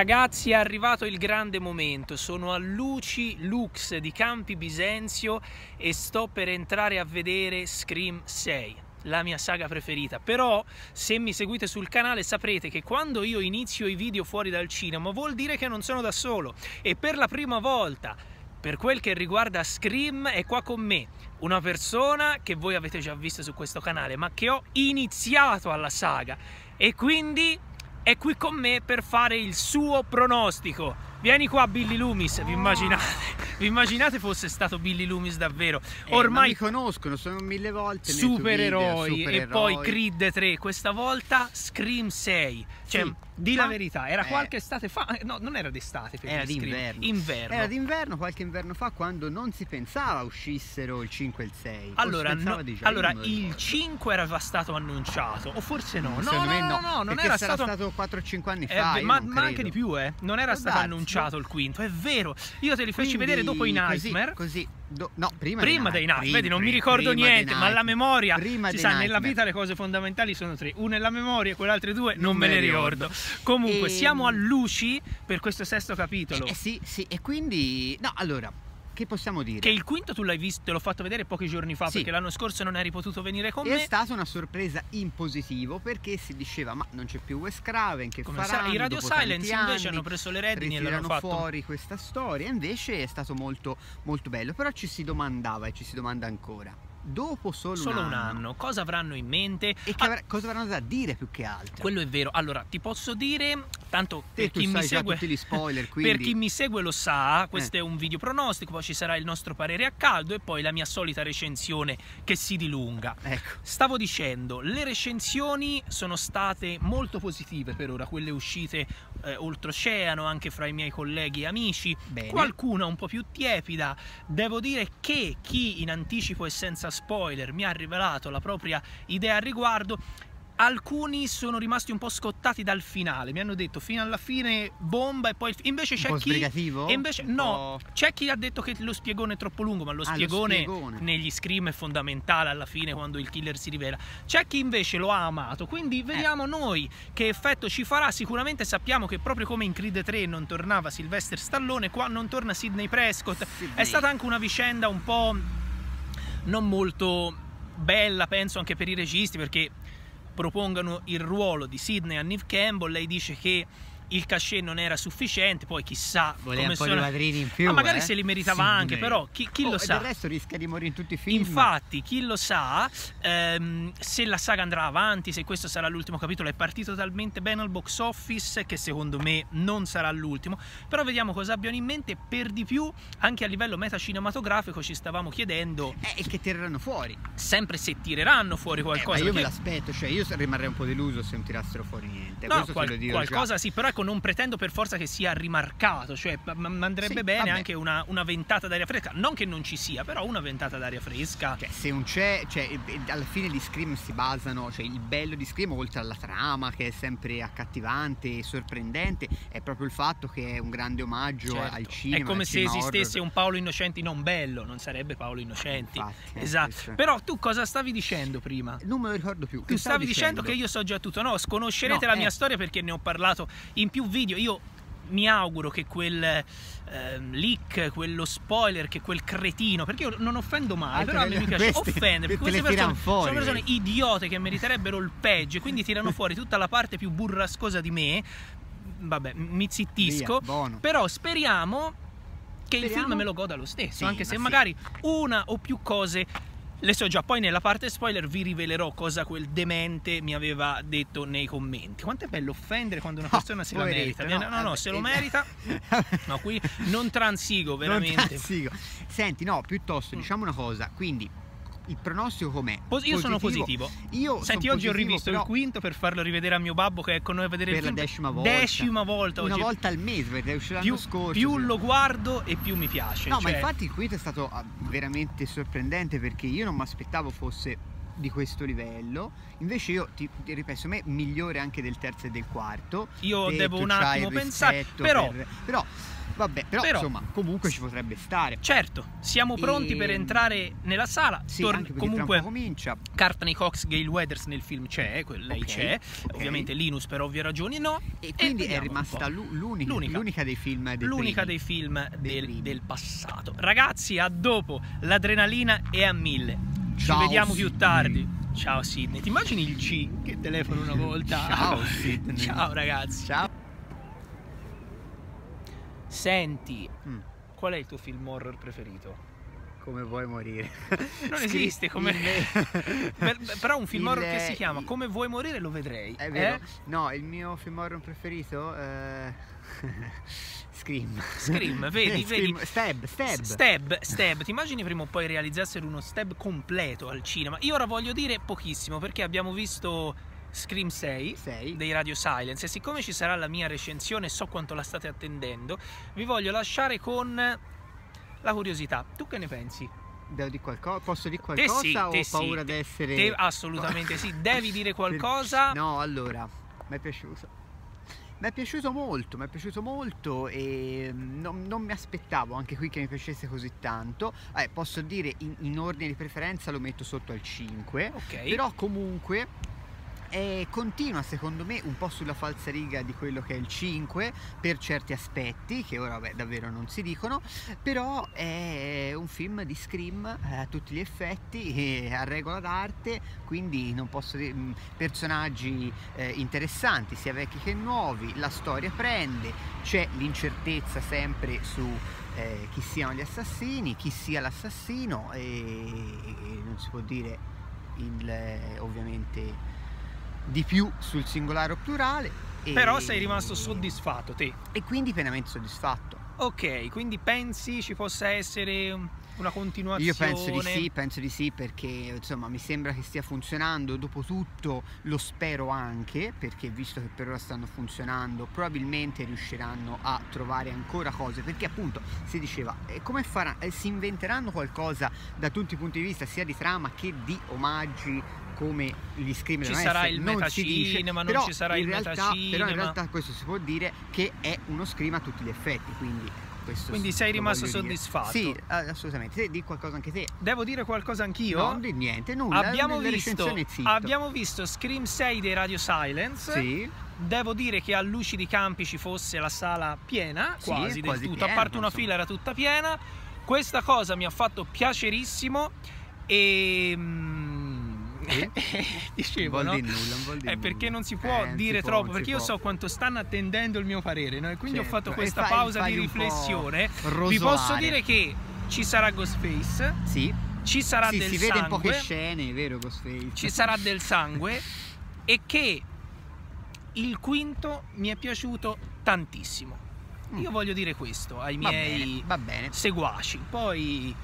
Ragazzi è arrivato il grande momento, sono a Luci Lux di Campi Bisenzio e sto per entrare a vedere Scream 6 la mia saga preferita però se mi seguite sul canale saprete che quando io inizio i video fuori dal cinema vuol dire che non sono da solo e per la prima volta per quel che riguarda Scream è qua con me una persona che voi avete già visto su questo canale ma che ho iniziato alla saga e quindi è qui con me per fare il suo pronostico. Vieni qua Billy Loomis, vi immaginate? Vi immaginate fosse stato Billy Loomis davvero? Eh, Ormai eh, conoscono, sono mille volte supereroi super e poi Creed 3, questa volta Scream 6. Cioè, sì, di la verità, era eh, qualche estate fa, eh, no, non era d'estate per Era d'inverno. Inverno. Era d'inverno, qualche inverno fa quando non si pensava uscissero il 5 e il 6. Allora, no, allora il 5 era stato annunciato o forse no? No, no, no, no, no, non era stato, stato 4 5 anni eh, fa. ma, ma anche di più, eh. Non era Guardate. stato annunciato annunciato il quinto, è vero. Io te li feci Quindi, vedere dopo i Nightmare. Così, così. Do, no, prima, prima dei Nightmare. Vedi, non mi ricordo niente, ma la memoria. Prima si sa, nightmare. nella vita le cose fondamentali sono tre: una è la memoria, quelle altre due non, non me, me le ricordo. ricordo. Comunque, e... Ehm, siamo a luci per questo sesto capitolo. Eh, eh, sì, sì, e quindi. No, allora che possiamo dire? Che il quinto tu l'hai visto, te l'ho fatto vedere pochi giorni fa sì. perché l'anno scorso non eri potuto venire con è me. È stata una sorpresa in positivo perché si diceva ma non c'è più Wes Craven, che farà? I Radio Silence anni, invece hanno preso le redini e l'hanno fatto. fuori questa storia, invece è stato molto, molto bello, però ci si domandava e ci si domanda ancora dopo solo, solo un, anno. un, anno. cosa avranno in mente e avr ah, cosa avranno da dire più che altro quello è vero allora ti posso dire tanto per chi, mi segue, spoiler, per chi mi segue lo sa, questo eh. è un video pronostico, poi ci sarà il nostro parere a caldo e poi la mia solita recensione che si dilunga. Ecco. Stavo dicendo, le recensioni sono state molto positive per ora, quelle uscite eh, oltreoceano anche fra i miei colleghi e amici, Bene. qualcuna un po' più tiepida. Devo dire che chi in anticipo e senza spoiler mi ha rivelato la propria idea al riguardo alcuni sono rimasti un po' scottati dal finale. Mi hanno detto fino alla fine bomba e poi invece c'è chi e invece no, c'è chi ha detto che lo spiegone è troppo lungo, ma lo, ah, spiegone, lo spiegone, negli scream è fondamentale alla fine quando il killer si rivela. C'è chi invece lo ha amato, quindi eh. vediamo eh. noi che effetto ci farà. Sicuramente sappiamo che proprio come in Creed 3 non tornava Sylvester Stallone, qua non torna Sidney Prescott. Sydney. È stata anche una vicenda un po' non molto bella, penso anche per i registi, perché propongano il ruolo di Sidney a Neve Campbell, lei dice che il cachet non era sufficiente, poi chissà Voleva come un sono... po' di quadrini in più. Ma magari eh? se li meritava sì, anche, però chi, chi oh, lo sa. Del resto rischia di morire in tutti i film. Infatti, chi lo sa ehm, se la saga andrà avanti, se questo sarà l'ultimo capitolo, è partito talmente bene al box office che secondo me non sarà l'ultimo, però vediamo cosa abbiano in mente per di più anche a livello metacinematografico ci stavamo chiedendo eh, e che tireranno fuori. Sempre se tireranno fuori eh, qualcosa. Eh, io perché... me l'aspetto, cioè io rimarrei un po' deluso se non tirassero fuori niente. No, qual dico, qualcosa cioè... sì, però è ecco, non pretendo per forza che sia rimarcato, cioè m- andrebbe sì, bene vabbè. anche una, una, ventata d'aria fresca, non che non ci sia, però una ventata d'aria fresca. Cioè, se non c'è, cioè, alla fine gli Scream si basano, cioè il bello di Scream, oltre alla trama che è sempre accattivante e sorprendente, è proprio il fatto che è un grande omaggio certo. al cinema. È come se cinema esistesse horror. un Paolo Innocenti non bello, non sarebbe Paolo Innocenti. Infatti, eh, esatto. Sì. Però tu cosa stavi dicendo prima? Non me lo ricordo più. Tu stavi, stavi dicendo, dicendo che io so già tutto, no? Sconoscerete no, la eh. mia storia perché ne ho parlato in più video. Io mi auguro che quel eh, leak, quello spoiler, che quel cretino, perché io non offendo mai, ah, però a me mi piace offendere, perché queste persone fuori, sono persone vedi. idiote che meriterebbero il peggio e quindi tirano fuori tutta la parte più burrascosa di me. Vabbè, mi zittisco, Via, però speriamo che Speriamo. il film me lo goda lo stesso, sì, anche se ma magari una o più cose Adesso già poi nella parte spoiler vi rivelerò cosa quel demente mi aveva detto nei commenti. Quanto è bello offendere quando una ah, persona no, se eh, lo merita. No, no, no, no eh, se lo eh, merita. No, qui non transigo veramente. Non transigo. Senti, no, piuttosto mm. diciamo una cosa, quindi il pronostico com'è? io positivo. sono positivo. Io Senti, oggi positivo, ho rivisto il quinto per farlo rivedere a mio babbo che è con noi a vedere per il film. la decima volta. Decima volta oggi. Una volta al mese perché è uscito l'anno scorso. Più lo guardo e più mi piace. No, cioè... ma infatti il quinto è stato ah, veramente sorprendente perché io non mi aspettavo fosse di questo livello. Invece io ti, ti ripeto, me migliore anche del terzo e del quarto. Io devo un attimo pensare, però, per, però Vabbè, però, però, insomma, comunque ci potrebbe stare. Certo, siamo pronti e... per entrare nella sala. Sì, Torn- comunque comincia. Courtney Cox, Gail Weathers nel film c'è, eh, lei okay, c'è. Okay. Ovviamente Linus per ovvie ragioni no. E quindi e è rimasta l'unica, l'unica, dei film del L'unica dei film del, del, del passato. Ragazzi, a dopo. L'adrenalina è a mille. Ci Ciao, vediamo Sidney. più tardi. Ciao Sidney. Ti immagini il C che telefono una volta? Ciao Sidney. Ciao ragazzi. Ciao. Senti, mm. qual è il tuo film horror preferito? Come vuoi morire. Non esiste come... per, però un film il... horror che si chiama Come vuoi morire lo vedrei. È vero. Eh? No, il mio film horror preferito... Eh... Scream. Scream, vedi, Scream. vedi. Stab, stab. Stab, stab. Ti immagini prima o poi realizzassero uno stab completo al cinema? Io ora voglio dire pochissimo perché abbiamo visto Scream 6, 6, dei Radio Silence e siccome ci sarà la mia recensione e so quanto la state attendendo, vi voglio lasciare con la curiosità. Tu che ne pensi? Devo dire qualcosa? Posso dire qualcosa te sì, o ho paura sì, di essere... Te assolutamente sì, devi dire qualcosa. No, allora, mi è piaciuto. Mi è piaciuto molto, mi è piaciuto molto e mm, non, non, mi aspettavo anche qui che mi piacesse così tanto. Eh, posso dire in, in, ordine di preferenza lo metto sotto al 5, okay. però comunque eh, continua secondo me un po' sulla falsariga di quello che è il 5 per certi aspetti che ora beh, davvero non si dicono però è un film di Scream eh, a tutti gli effetti a regola d'arte quindi non posso dire mm, personaggi eh, interessanti sia vecchi che nuovi la storia prende c'è l'incertezza sempre su eh, chi siano gli assassini chi sia l'assassino e, e non si può dire il, ovviamente di più sul singolare o plurale. E... Però sei rimasto soddisfatto te. E quindi pienamente soddisfatto. Ok, quindi pensi ci possa essere una continuazione? Io penso di sì, penso di sì perché insomma mi sembra che stia funzionando, dopotutto lo spero anche perché visto che per ora stanno funzionando probabilmente riusciranno a trovare ancora cose perché appunto si diceva eh, come faranno, eh, si inventeranno qualcosa da tutti i punti di vista sia di trama che di omaggi come gli scrimi ci sarà il metacinema, non ci sarà il metacinema. Però in realtà questo si può dire che è uno scrim a tutti gli effetti, quindi quindi sei rimasto soddisfatto? Dire. Sì, assolutamente. Te, di qualcosa anche te. Devo dire qualcosa anch'io? No, non di niente, nulla. Abbiamo visto, abbiamo visto Scream 6 dei Radio Silence. Sì. Devo dire che a Luci di Campi ci fosse la sala piena, sì, quasi, quasi del tutto. Piena, a parte una insomma. fila era tutta piena. Questa cosa mi ha fatto piacerissimo e... Mm, Eh, dicevo, non vuol no? nulla, non vuol è eh, nulla. perché non si eh, può eh, dire si troppo, può, perché io può. so quanto stanno attendendo il mio parere, no? E quindi certo. ho fatto questa fai, pausa fai di riflessione. Vi posso dire che ci sarà Ghostface. Sì. Ci sarà sì, del si sangue. Si vede in poche scene, è vero Ghostface. Ci sarà del sangue e che il quinto mi è piaciuto tantissimo. Mm. Io voglio dire questo ai va miei bene, bene. seguaci. Poi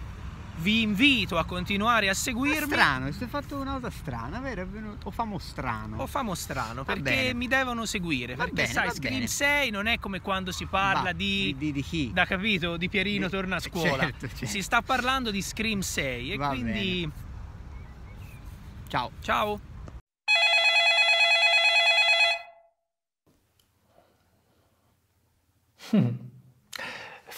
vi invito a continuare a seguirmi. È strano, si è fatto una cosa strana, vero? O famo strano. O famo strano, va perché bene. mi devono seguire. Va perché bene, sai, Scream 6 non è come quando si parla va. di... Di, di chi? Da capito, di Pierino di... torna a scuola. Certo, certo. Si sta parlando di Scream 6 e va quindi... Bene. Ciao. Ciao. Hmm.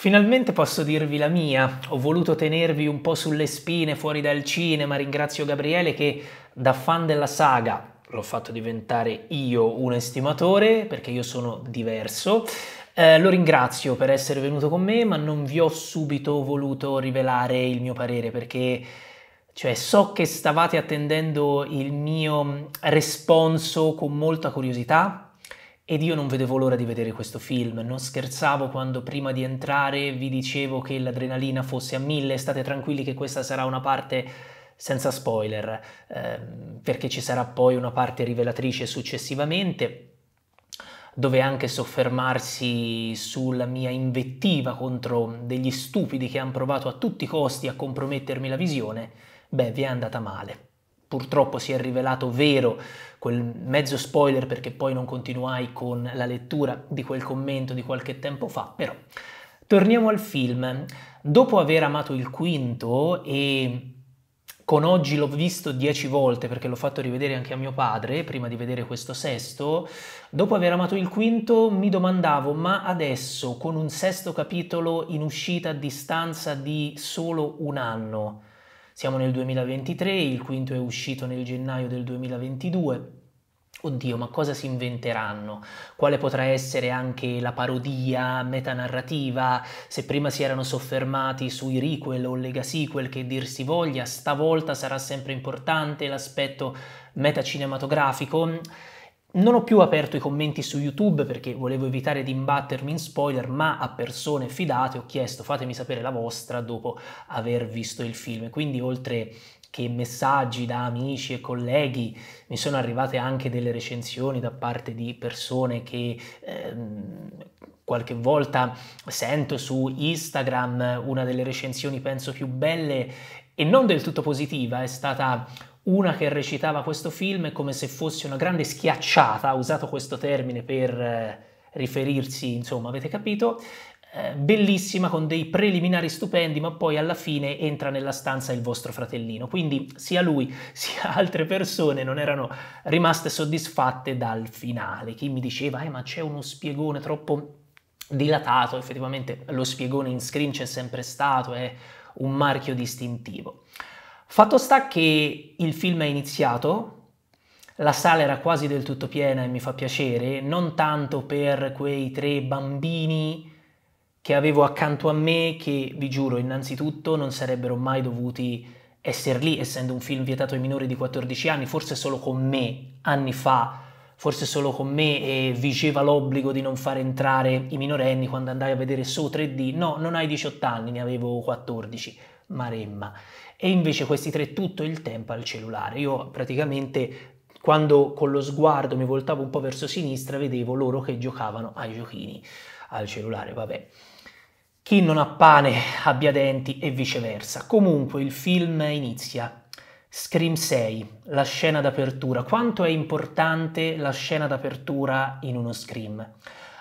Finalmente posso dirvi la mia, ho voluto tenervi un po' sulle spine fuori dal cinema, ringrazio Gabriele che da fan della saga l'ho fatto diventare io un estimatore perché io sono diverso. Eh, lo ringrazio per essere venuto con me, ma non vi ho subito voluto rivelare il mio parere perché cioè, so che stavate attendendo il mio mm, responso con molta curiosità, ed io non vedevo l'ora di vedere questo film, non scherzavo quando prima di entrare vi dicevo che l'adrenalina fosse a mille, state tranquilli che questa sarà una parte senza spoiler, eh, perché ci sarà poi una parte rivelatrice successivamente, dove anche soffermarsi sulla mia invettiva contro degli stupidi che hanno provato a tutti i costi a compromettermi la visione, beh, vi è andata male. Purtroppo si è rivelato vero quel mezzo spoiler perché poi non continuai con la lettura di quel commento di qualche tempo fa, però torniamo al film. Dopo aver amato il quinto e con oggi l'ho visto dieci volte perché l'ho fatto rivedere anche a mio padre prima di vedere questo sesto. Dopo aver amato il quinto mi domandavo ma adesso con un sesto capitolo in uscita a distanza di solo un anno siamo nel 2023, il quinto è uscito nel gennaio del 2022. Oddio, ma cosa si inventeranno? Quale potrà essere anche la parodia, metanarrativa? Se prima si erano soffermati sui requel o lega sequel, che dir si voglia, stavolta sarà sempre importante l'aspetto metacinematografico? Non ho più aperto i commenti su YouTube perché volevo evitare di imbattermi in spoiler, ma a persone fidate ho chiesto fatemi sapere la vostra dopo aver visto il film. Quindi oltre che messaggi da amici e colleghi, mi sono arrivate anche delle recensioni da parte di persone che ehm, qualche volta sento su Instagram, una delle recensioni penso più belle e non del tutto positiva è stata una che recitava questo film come se fosse una grande schiacciata, ha usato questo termine per eh, riferirsi, insomma, avete capito, eh, bellissima con dei preliminari stupendi, ma poi alla fine entra nella stanza il vostro fratellino. Quindi sia lui sia altre persone non erano rimaste soddisfatte dal finale. Chi mi diceva, eh, ma c'è uno spiegone troppo dilatato, effettivamente lo spiegone in screen c'è sempre stato, è un marchio distintivo. Fatto sta che il film è iniziato, la sala era quasi del tutto piena e mi fa piacere, non tanto per quei tre bambini che avevo accanto a me che, vi giuro, innanzitutto non sarebbero mai dovuti essere lì, essendo un film vietato ai minori di 14 anni, forse solo con me, anni fa, forse solo con me e vigeva l'obbligo di non far entrare i minorenni quando andai a vedere su 3D. No, non hai 18 anni, ne avevo 14 Maremma. E invece questi tre tutto il tempo al cellulare. Io praticamente quando con lo sguardo mi voltavo un po' verso sinistra vedevo loro che giocavano ai giochini al cellulare, vabbè. Chi non ha pane abbia denti e viceversa. Comunque il film inizia. Scream 6, la scena d'apertura. Quanto è importante la scena d'apertura in uno scream?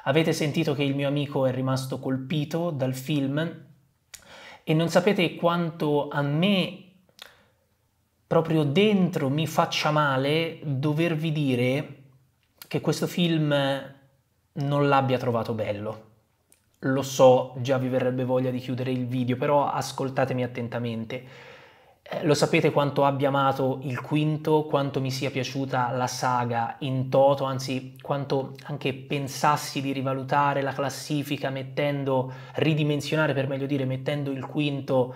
Avete sentito che il mio amico è rimasto colpito dal film e non sapete quanto a me proprio dentro mi faccia male dovervi dire che questo film non l'abbia trovato bello. Lo so, già vi verrebbe voglia di chiudere il video, però ascoltatemi attentamente. Eh, lo sapete quanto abbia amato il quinto, quanto mi sia piaciuta la saga in toto, anzi quanto anche pensassi di rivalutare la classifica mettendo, ridimensionare per meglio dire, mettendo il quinto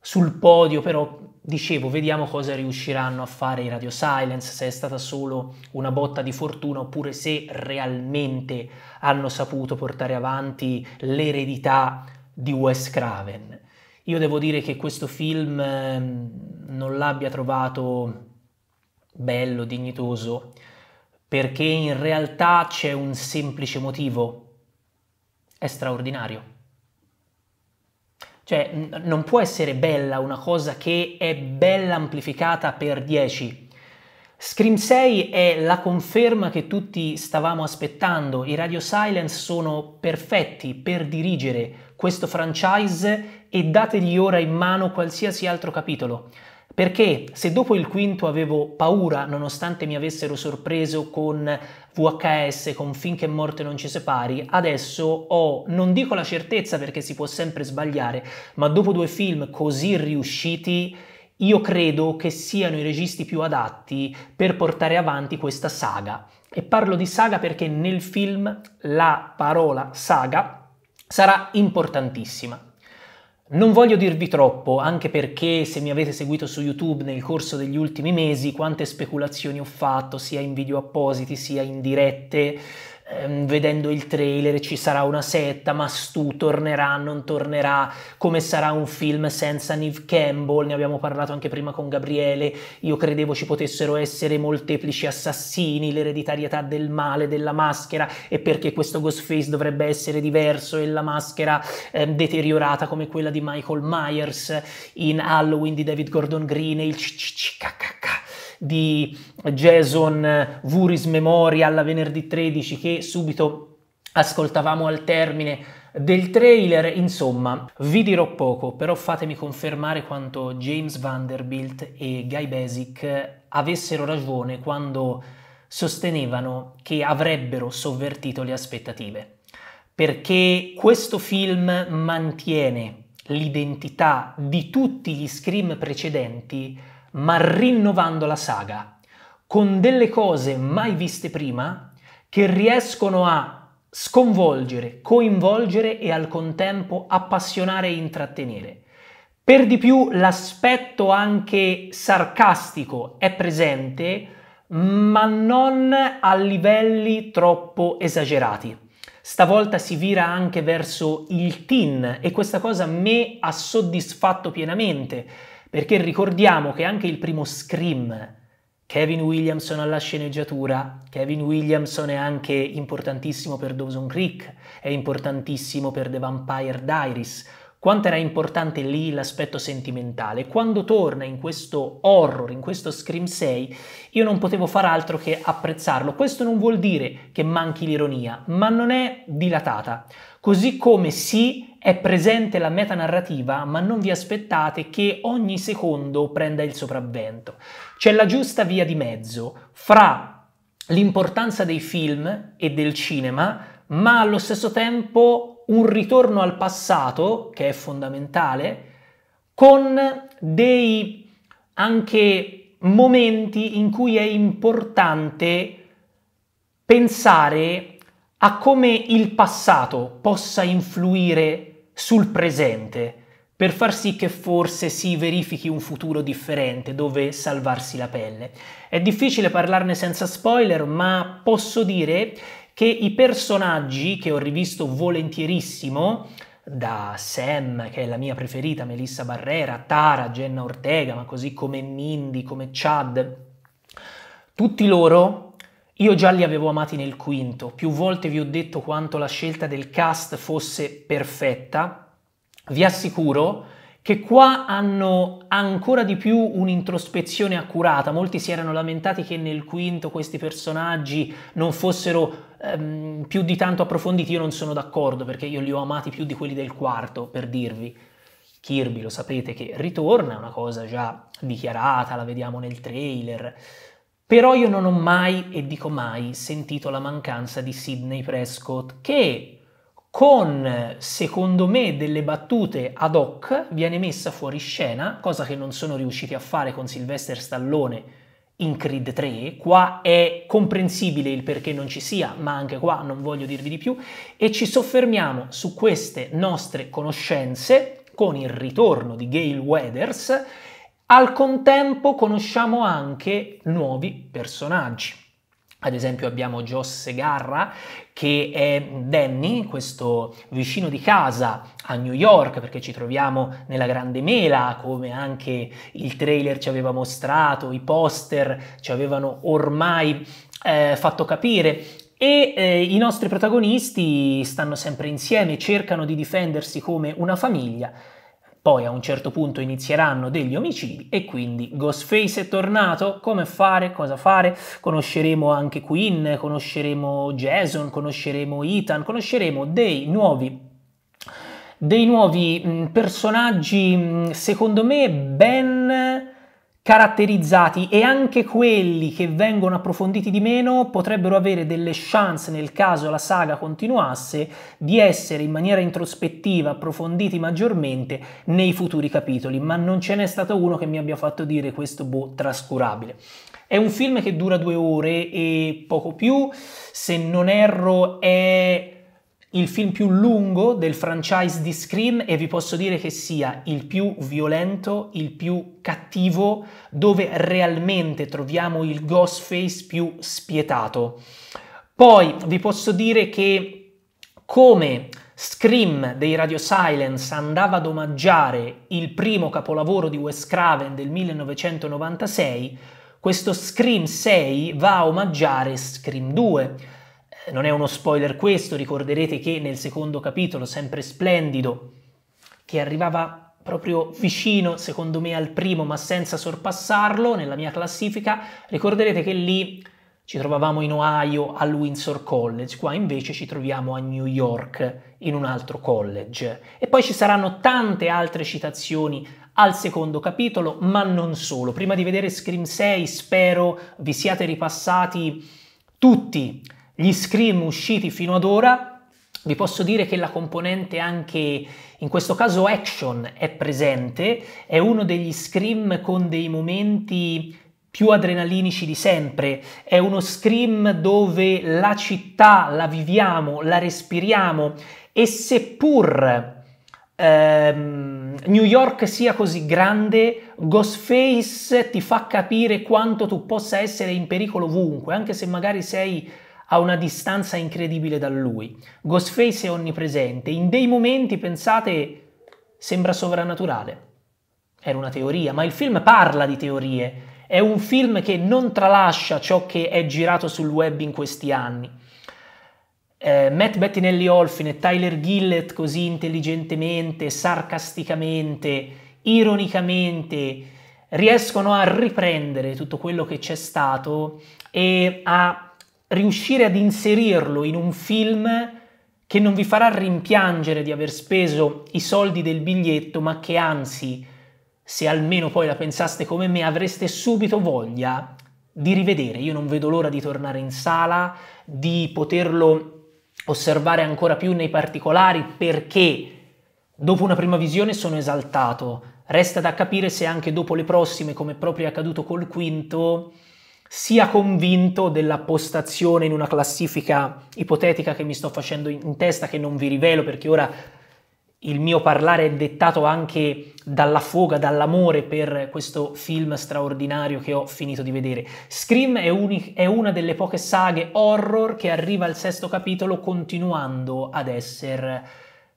sul podio, però dicevo, vediamo cosa riusciranno a fare i Radio Silence, se è stata solo una botta di fortuna oppure se realmente hanno saputo portare avanti l'eredità di Wes Craven. Io devo dire che questo film ehm, non l'abbia trovato bello, dignitoso, perché in realtà c'è un semplice motivo. È straordinario. Cioè, non può essere bella una cosa che è bella amplificata per 10. Scream 6 è la conferma che tutti stavamo aspettando. I radio silence sono perfetti per dirigere questo franchise e dategli ora in mano qualsiasi altro capitolo. Perché se dopo il quinto avevo paura, nonostante mi avessero sorpreso con VHS, con Finché morte non ci separi, adesso ho, non dico la certezza perché si può sempre sbagliare, ma dopo due film così riusciti, io credo che siano i registi più adatti per portare avanti questa saga. E parlo di saga perché nel film la parola saga sarà importantissima. Non voglio dirvi troppo, anche perché se mi avete seguito su YouTube nel corso degli ultimi mesi, quante speculazioni ho fatto, sia in video appositi, sia in dirette, Ehm, vedendo il trailer ci sarà una setta, ma Stu tornerà, non tornerà, come sarà un film senza Neve Campbell, ne abbiamo parlato anche prima con Gabriele, io credevo ci potessero essere molteplici assassini, l'ereditarietà del male, della maschera e perché questo Ghostface dovrebbe essere diverso e la maschera ehm, deteriorata come quella di Michael Myers in Halloween di David Gordon Green e il cccckkk di Jason Vuris Memorial a venerdì 13 che subito ascoltavamo al termine del trailer, insomma, vi dirò poco, però fatemi confermare quanto James Vanderbilt e Guy Basic avessero ragione quando sostenevano che avrebbero sovvertito le aspettative, perché questo film mantiene l'identità di tutti gli scream precedenti ma rinnovando la saga con delle cose mai viste prima che riescono a sconvolgere, coinvolgere e al contempo appassionare e intrattenere. Per di più l'aspetto anche sarcastico è presente, ma non a livelli troppo esagerati. Stavolta si vira anche verso il teen e questa cosa me ha soddisfatto pienamente perché ricordiamo che anche il primo Scream, Kevin Williamson alla sceneggiatura, Kevin Williamson è anche importantissimo per Dawson Creek, è importantissimo per The Vampire Diaries, quanto era importante lì l'aspetto sentimentale. Quando torna in questo horror, in questo Scream 6, io non potevo far altro che apprezzarlo. Questo non vuol dire che manchi l'ironia, ma non è dilatata. Così come sì è presente la meta narrativa, ma non vi aspettate che ogni secondo prenda il sopravvento. C'è la giusta via di mezzo fra l'importanza dei film e del cinema, ma allo stesso tempo un ritorno al passato, che è fondamentale, con dei anche momenti in cui è importante pensare a come il passato possa influire sul presente per far sì che forse si verifichi un futuro differente dove salvarsi la pelle. È difficile parlarne senza spoiler, ma posso dire che i personaggi che ho rivisto volentierissimo da Sam, che è la mia preferita, Melissa Barrera, Tara, Jenna Ortega, ma così come Mindy, come Chad, tutti loro io già li avevo amati nel quinto, più volte vi ho detto quanto la scelta del cast fosse perfetta. Vi assicuro che qua hanno ancora di più un'introspezione accurata. Molti si erano lamentati che nel quinto questi personaggi non fossero ehm, più di tanto approfonditi. Io non sono d'accordo perché io li ho amati più di quelli del quarto, per dirvi. Kirby lo sapete che ritorna, è una cosa già dichiarata, la vediamo nel trailer. Però io non ho mai, e dico mai, sentito la mancanza di Sidney Prescott, che con, secondo me, delle battute ad hoc viene messa fuori scena, cosa che non sono riusciti a fare con Sylvester Stallone in Creed 3, qua è comprensibile il perché non ci sia, ma anche qua non voglio dirvi di più, e ci soffermiamo su queste nostre conoscenze con il ritorno di Gail Weathers al contempo conosciamo anche nuovi personaggi. Ad esempio abbiamo Joss Segarra che è Danny, questo vicino di casa a New York, perché ci troviamo nella Grande Mela, come anche il trailer ci aveva mostrato, i poster ci avevano ormai eh, fatto capire. E eh, i nostri protagonisti stanno sempre insieme, cercano di difendersi come una famiglia poi a un certo punto inizieranno degli omicidi e quindi Ghostface è tornato, come fare, cosa fare? Conosceremo anche Quinn, conosceremo Jason, conosceremo Ethan, conosceremo dei nuovi dei nuovi personaggi secondo me ben caratterizzati e anche quelli che vengono approfonditi di meno potrebbero avere delle chance nel caso la saga continuasse di essere in maniera introspettiva approfonditi maggiormente nei futuri capitoli, ma non ce n'è stato uno che mi abbia fatto dire questo boh trascurabile. È un film che dura due ore e poco più, se non erro è il film più lungo del franchise di Scream e vi posso dire che sia il più violento, il più cattivo, dove realmente troviamo il Ghostface più spietato. Poi vi posso dire che come Scream dei Radio Silence andava ad omaggiare il primo capolavoro di Wes Craven del 1996, questo Scream 6 va a omaggiare Scream 2 non è uno spoiler questo, ricorderete che nel secondo capitolo, sempre splendido, che arrivava proprio vicino, secondo me, al primo, ma senza sorpassarlo nella mia classifica, ricorderete che lì ci trovavamo in Ohio al Windsor College, qua invece ci troviamo a New York in un altro college. E poi ci saranno tante altre citazioni al secondo capitolo, ma non solo. Prima di vedere Scream 6 spero vi siate ripassati tutti gli scrim usciti fino ad ora, vi posso dire che la componente anche in questo caso action è presente, è uno degli scrim con dei momenti più adrenalinici di sempre, è uno scrim dove la città la viviamo, la respiriamo e seppur ehm, New York sia così grande, Ghostface ti fa capire quanto tu possa essere in pericolo ovunque, anche se magari sei a una distanza incredibile da lui. Ghostface è onnipresente, in dei momenti, pensate, sembra sovrannaturale. Era una teoria, ma il film parla di teorie. È un film che non tralascia ciò che è girato sul web in questi anni. Eh, Matt Bettinelli Olfin e Tyler Gillett così intelligentemente, sarcasticamente, ironicamente riescono a riprendere tutto quello che c'è stato e a riuscire ad inserirlo in un film che non vi farà rimpiangere di aver speso i soldi del biglietto, ma che anzi, se almeno poi la pensaste come me, avreste subito voglia di rivedere. Io non vedo l'ora di tornare in sala, di poterlo osservare ancora più nei particolari perché dopo una prima visione sono esaltato. Resta da capire se anche dopo le prossime, come proprio è accaduto col quinto, sia convinto della postazione in una classifica ipotetica che mi sto facendo in testa, che non vi rivelo perché ora il mio parlare è dettato anche dalla foga, dall'amore per questo film straordinario che ho finito di vedere. Scream è, uni- è, una delle poche saghe horror che arriva al sesto capitolo continuando ad essere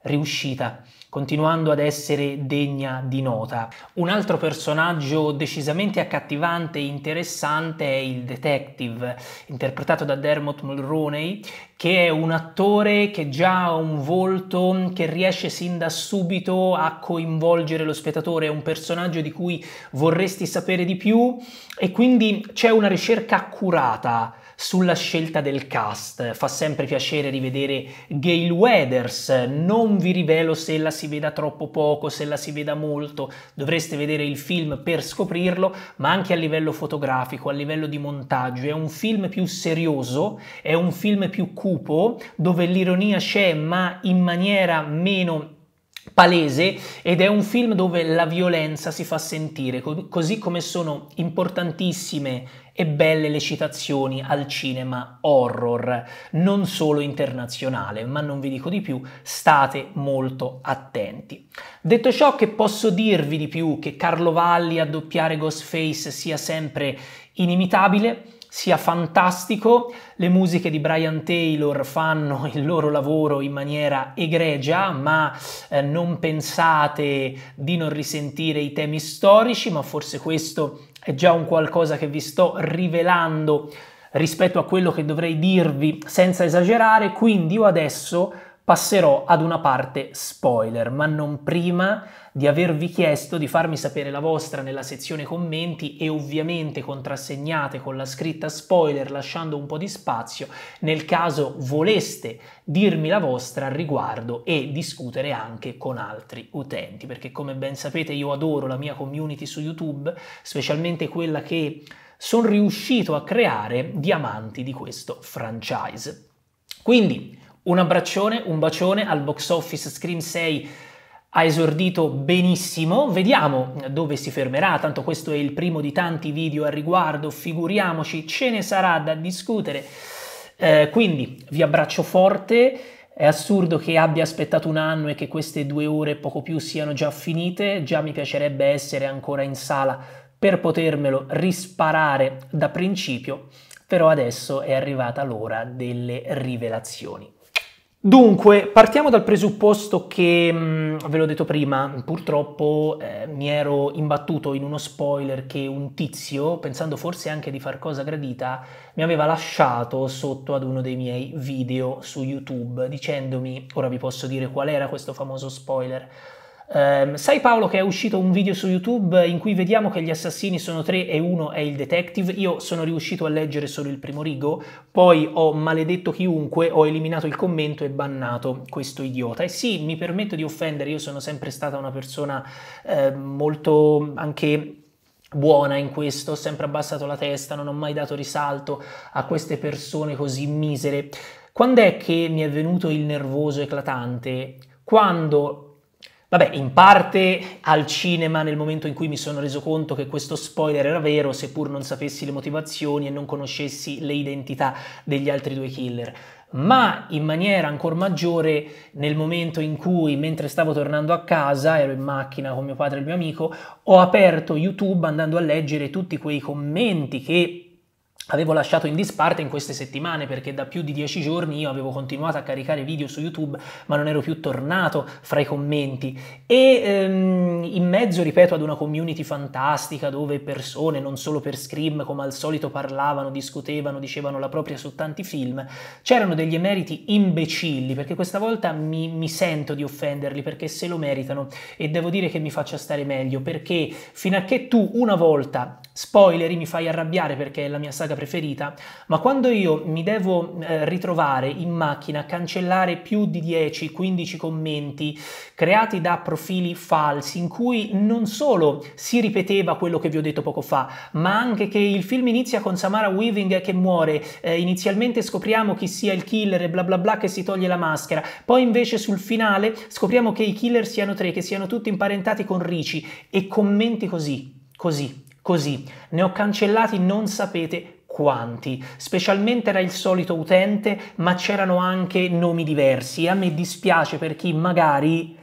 riuscita, continuando ad essere degna di nota. Un altro personaggio decisamente accattivante e interessante è il detective, interpretato da Dermot Mulroney, che è un attore che già ha un volto che riesce sin da subito a coinvolgere lo spettatore, è un personaggio di cui vorresti sapere di più e quindi c'è una ricerca accurata sulla scelta del cast. Fa sempre piacere rivedere Gail Weathers, non vi rivelo se la si veda troppo poco, se la si veda molto, dovreste vedere il film per scoprirlo, ma anche a livello fotografico, a livello di montaggio, è un film più serioso, è un film più cupo, dove l'ironia c'è ma in maniera meno palese ed è un film dove la violenza si fa sentire, così come sono importantissime e belle le citazioni al cinema horror, non solo internazionale, ma non vi dico di più, state molto attenti. Detto ciò che posso dirvi di più che Carlo Valli a doppiare Ghostface sia sempre inimitabile, sia fantastico, le musiche di Brian Taylor fanno il loro lavoro in maniera egregia, ma eh, non pensate di non risentire i temi storici, ma forse questo è già un qualcosa che vi sto rivelando rispetto a quello che dovrei dirvi senza esagerare, quindi io adesso passerò ad una parte spoiler, ma non prima di avervi chiesto di farmi sapere la vostra nella sezione commenti e ovviamente contrassegnate con la scritta spoiler lasciando un po' di spazio nel caso voleste dirmi la vostra al riguardo e discutere anche con altri utenti, perché come ben sapete io adoro la mia community su YouTube, specialmente quella che sono riuscito a creare di amanti di questo franchise. Quindi un abbraccione, un bacione al box office Scream 6 ha esordito benissimo, vediamo dove si fermerà, tanto questo è il primo di tanti video al riguardo, figuriamoci, ce ne sarà da discutere. Eh, quindi vi abbraccio forte, è assurdo che abbia aspettato un anno e che queste due ore poco più siano già finite, già mi piacerebbe essere ancora in sala per potermelo risparare da principio, però adesso è arrivata l'ora delle rivelazioni. Dunque, partiamo dal presupposto che, mh, mm, ve l'ho detto prima, purtroppo eh, mi ero imbattuto in uno spoiler che un tizio, pensando forse anche di far cosa gradita, mi aveva lasciato sotto ad uno dei miei video su YouTube dicendomi, ora vi posso dire qual era questo famoso spoiler, Um, sai Paolo che è uscito un video su YouTube in cui vediamo che gli assassini sono tre e uno è il detective? Io sono riuscito a leggere solo il primo rigo, poi ho maledetto chiunque, ho eliminato il commento e bannato questo idiota. E sì, mi permetto di offendere, io sono sempre stata una persona eh, molto anche buona in questo, ho sempre abbassato la testa, non ho mai dato risalto a queste persone così misere. Quando è che mi è venuto il nervoso eclatante? Quando Vabbè, in parte al cinema nel momento in cui mi sono reso conto che questo spoiler era vero, seppur non sapessi le motivazioni e non conoscessi le identità degli altri due killer, ma in maniera ancora maggiore nel momento in cui, mentre stavo tornando a casa, ero in macchina con mio padre e il mio amico, ho aperto YouTube andando a leggere tutti quei commenti che avevo lasciato in disparte in queste settimane perché da più di dieci giorni io avevo continuato a caricare video su YouTube ma non ero più tornato fra i commenti e ehm, in mezzo, ripeto, ad una community fantastica dove persone, non solo per Scream, come al solito parlavano, discutevano, dicevano la propria su tanti film, c'erano degli emeriti imbecilli perché questa volta mi, mi sento di offenderli perché se lo meritano e devo dire che mi faccia stare meglio perché fino a che tu una volta, spoileri, mi fai arrabbiare perché è la mia saga preferita, ma quando io mi devo eh, ritrovare in macchina a cancellare più di 10-15 commenti creati da profili falsi in cui non solo si ripeteva quello che vi ho detto poco fa, ma anche che il film inizia con Samara Weaving che muore, eh, inizialmente scopriamo chi sia il killer e bla bla bla che si toglie la maschera, poi invece sul finale scopriamo che i killer siano tre, che siano tutti imparentati con Ricci e commenti così, così, così. Ne ho cancellati non sapete quanti. Specialmente era il solito utente, ma c'erano anche nomi diversi e a me dispiace per chi magari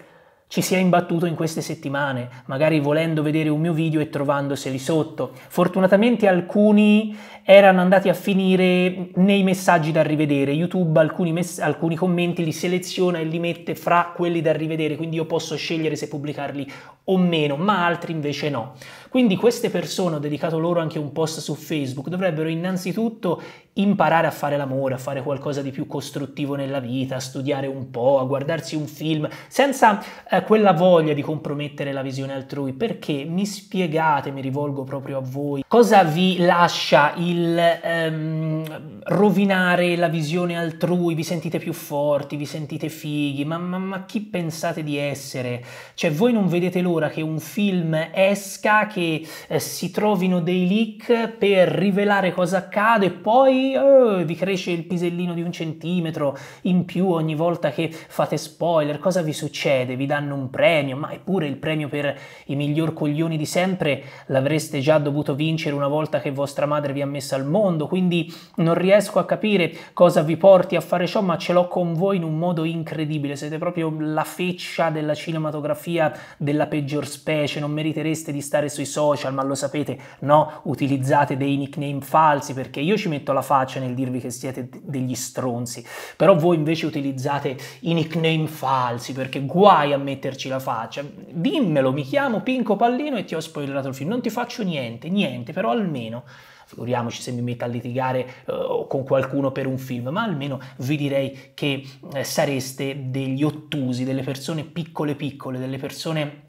ci si è imbattuto in queste settimane, magari volendo vedere un mio video e trovandoseli sotto. Fortunatamente alcuni erano andati a finire nei messaggi da rivedere. YouTube alcuni, mess- alcuni commenti li seleziona e li mette fra quelli da rivedere, quindi io posso scegliere se pubblicarli o meno, ma altri invece no. Quindi queste persone, ho dedicato loro anche un post su Facebook, dovrebbero innanzitutto imparare a fare l'amore, a fare qualcosa di più costruttivo nella vita, a studiare un po', a guardarsi un film, senza eh, quella voglia di compromettere la visione altrui, perché mi spiegate, mi rivolgo proprio a voi, cosa vi lascia il ehm, rovinare la visione altrui, vi sentite più forti, vi sentite fighi, ma, ma, ma chi pensate di essere? Cioè voi non vedete loro ora che un film esca, che eh, si trovino dei leak per rivelare cosa accade, poi eh, vi cresce il pisellino di un centimetro in più ogni volta che fate spoiler, cosa vi succede? Vi danno un premio, ma eppure il premio per i miglior coglioni di sempre l'avreste già dovuto vincere una volta che vostra madre vi ha messo al mondo, quindi non riesco a capire cosa vi porti a fare ciò, ma ce l'ho con voi in un modo incredibile, siete proprio la feccia della cinematografia della peggiore peggior specie, non meritereste di stare sui social, ma lo sapete, no? Utilizzate dei nickname falsi perché io ci metto la faccia nel dirvi che siete degli stronzi, però voi invece utilizzate i nickname falsi perché guai a metterci la faccia. Dimmelo, mi chiamo Pinco Pallino e ti ho spoilerato il film, non ti faccio niente, niente, però almeno figuriamoci se mi metto a litigare uh, con qualcuno per un film, ma almeno vi direi che eh, sareste degli ottusi, delle persone piccole piccole, delle persone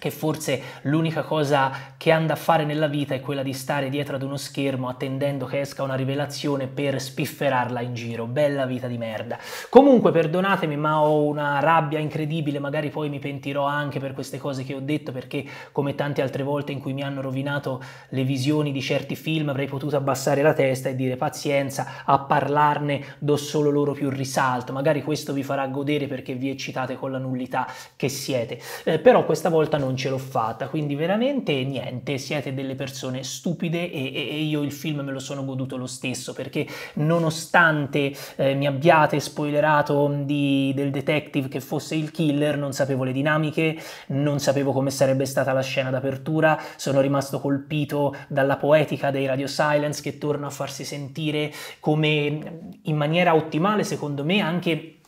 che forse l'unica cosa che hanno da fare nella vita è quella di stare dietro ad uno schermo attendendo che esca una rivelazione per spifferarla in giro. Bella vita di merda. Comunque, perdonatemi, ma ho una rabbia incredibile, magari poi mi pentirò anche per queste cose che ho detto perché come tante altre volte in cui mi hanno rovinato le visioni di certi film avrei potuto abbassare la testa e dire pazienza, a parlarne do solo loro più risalto, magari questo vi farà godere perché vi eccitate con la nullità che siete. Eh, però questa volta non non ce l'ho fatta, quindi veramente niente, siete delle persone stupide e, e, e io il film me lo sono goduto lo stesso perché nonostante eh, mi abbiate spoilerato di, del detective che fosse il killer, non sapevo le dinamiche, non sapevo come sarebbe stata la scena d'apertura, sono rimasto colpito dalla poetica dei Radio Silence che torna a farsi sentire come in maniera ottimale secondo me anche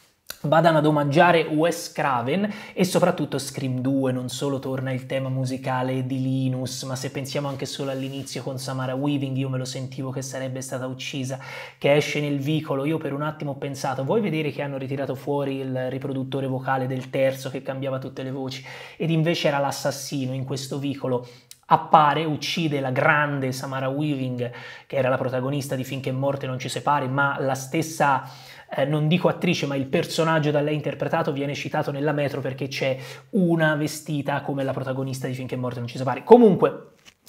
vadano ad omaggiare Wes Craven e soprattutto Scream 2 non solo torna il tema musicale di Linus, ma se pensiamo anche solo all'inizio con Samara Weaving, io me lo sentivo che sarebbe stata uccisa, che esce nel vicolo, io per un attimo ho pensato, vuoi vedere che hanno ritirato fuori il riproduttore vocale del terzo che cambiava tutte le voci ed invece era l'assassino in questo vicolo appare, uccide la grande Samara Weaving, che era la protagonista di Finché Morte non ci separi, ma la stessa eh, non dico attrice, ma il personaggio da lei interpretato viene citato nella metro perché c'è una vestita come la protagonista di Finché è morto non ci separi. Comunque,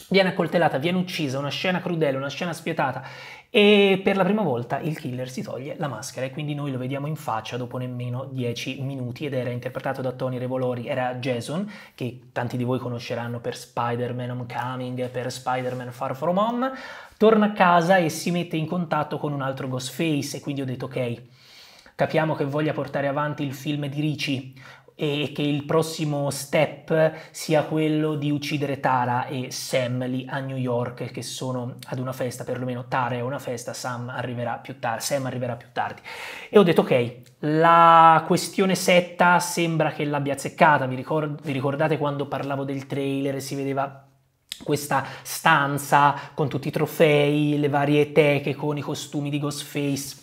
viene accoltellata, viene uccisa, una scena crudele, una scena spietata e per la prima volta il killer si toglie la maschera e quindi noi lo vediamo in faccia dopo nemmeno 10 minuti ed era interpretato da Tony Revolori, era Jason che tanti di voi conosceranno per Spider-Man Homecoming, per Spider-Man Far From Home, torna a casa e si mette in contatto con un altro Ghostface e quindi ho detto ok, capiamo che voglia portare avanti il film di Ricci, e che il prossimo step sia quello di uccidere Tara e Sam lì a New York che sono ad una festa perlomeno Tara è una festa Sam arriverà più tardi Sam arriverà più tardi e ho detto ok la questione setta sembra che l'abbia azzeccata vi, ricord- vi ricordate quando parlavo del trailer e si vedeva questa stanza con tutti i trofei, le varie teche con i costumi di Ghostface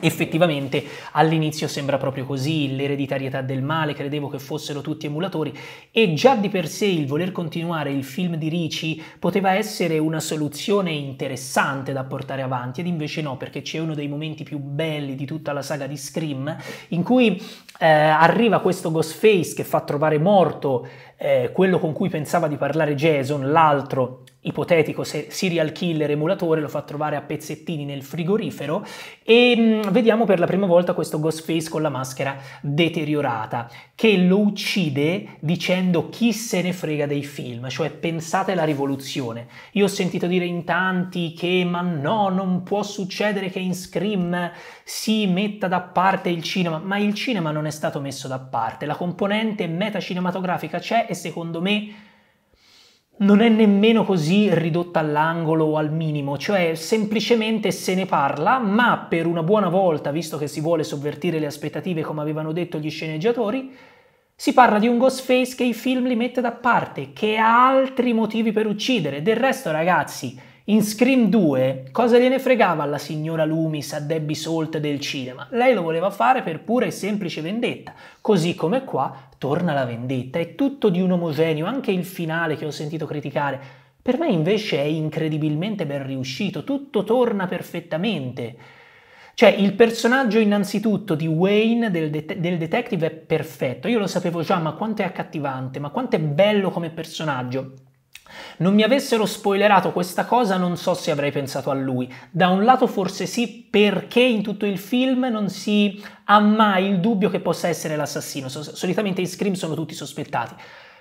Effettivamente all'inizio sembra proprio così, l'ereditarietà del male, credevo che fossero tutti emulatori e già di per sé il voler continuare il film di Ricci poteva essere una soluzione interessante da portare avanti ed invece no perché c'è uno dei momenti più belli di tutta la saga di Scream in cui eh, arriva questo Ghostface che fa trovare morto eh, quello con cui pensava di parlare Jason, l'altro ipotetico serial killer emulatore, lo fa trovare a pezzettini nel frigorifero e mh, mm, vediamo per la prima volta questo Ghostface con la maschera deteriorata che lo uccide dicendo chi se ne frega dei film, cioè pensate alla rivoluzione. Io ho sentito dire in tanti che ma no, non può succedere che in Scream si metta da parte il cinema, ma il cinema non è stato messo da parte, la componente metacinematografica c'è e secondo me non è nemmeno così ridotta all'angolo o al minimo, cioè semplicemente se ne parla, ma per una buona volta, visto che si vuole sovvertire le aspettative come avevano detto gli sceneggiatori, si parla di un Ghostface che i film li mette da parte, che ha altri motivi per uccidere. Del resto, ragazzi, in Scream 2 cosa gliene fregava alla signora Loomis, a Debbie Salt del cinema? Lei lo voleva fare per pura e semplice vendetta, così come qua torna la vendetta, è tutto di un omogeneo, anche il finale che ho sentito criticare. Per me invece è incredibilmente ben riuscito, tutto torna perfettamente. Cioè, il personaggio innanzitutto di Wayne, del, det- del, detective, è perfetto. Io lo sapevo già, ma quanto è accattivante, ma quanto è bello come personaggio. Non mi avessero spoilerato questa cosa non so se avrei pensato a lui. Da un lato forse sì perché in tutto il film non si ha mai il dubbio che possa essere l'assassino. Solitamente in Scream sono tutti sospettati